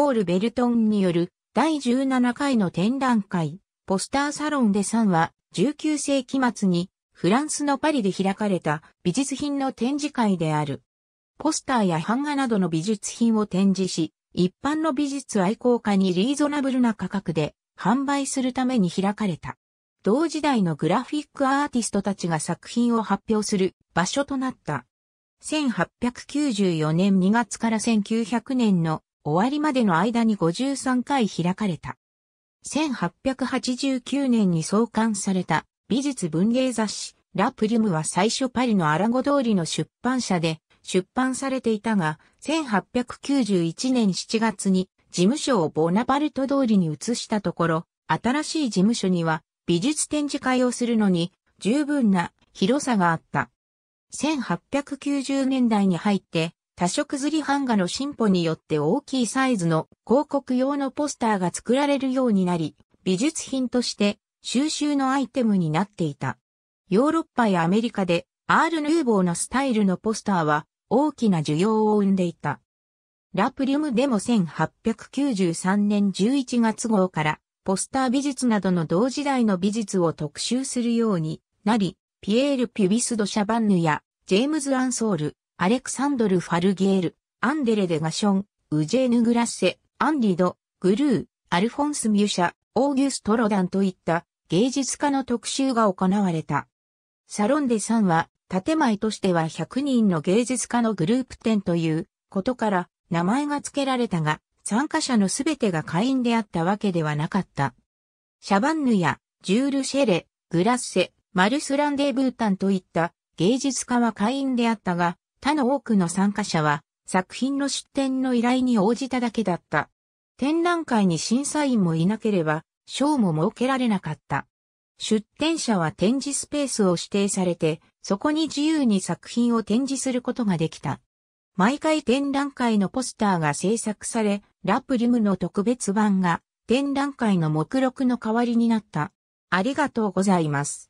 ポール・ベルトンによる第17回の展覧会、ポスターサロンで3は19世紀末にフランスのパリで開かれた美術品の展示会である。ポスターや版画などの美術品を展示し、一般の美術愛好家にリーゾナブルな価格で販売するために開かれた。同時代のグラフィックアーティストたちが作品を発表する場所となった。1894年2月から1900年の終わりまでの間に53回開かれた。1889年に創刊された美術文芸雑誌ラ・プリムは最初パリのアラゴ通りの出版社で出版されていたが、1891年7月に事務所をボナパルト通りに移したところ、新しい事務所には美術展示会をするのに十分な広さがあった。1890年代に入って多色刷り版画の進歩によって大きいサイズの広告用のポスターが作られるようになり、美術品として収集のアイテムになっていた。ヨーロッパやアメリカでアール・ヌーボーのスタイルのポスターは大きな需要を生んでいた。ラプリウムでも1893年11月号からポスター美術などの同時代の美術を特集するようになり、ピエール・ピュビス・ド・シャバンヌやジェームズ・アンソール、アレクサンドル・ファルギエル、アンデレ・デ・ガション、ウジェーヌ・グラッセ、アンリド、グルー、アルフォンス・ミュシャ、オーギュスト・ロダンといった芸術家の特集が行われた。サロンデさんは、建前としては100人の芸術家のグループ展ということから名前が付けられたが、参加者のすべてが会員であったわけではなかった。シャバンヌやジュール・シェレ、グラッセ、マルス・ランデー・ブータンといった芸術家は会員であったが、他の多くの参加者は作品の出展の依頼に応じただけだった。展覧会に審査員もいなければ、賞も設けられなかった。出展者は展示スペースを指定されて、そこに自由に作品を展示することができた。毎回展覧会のポスターが制作され、ラプリムの特別版が展覧会の目録の代わりになった。ありがとうございます。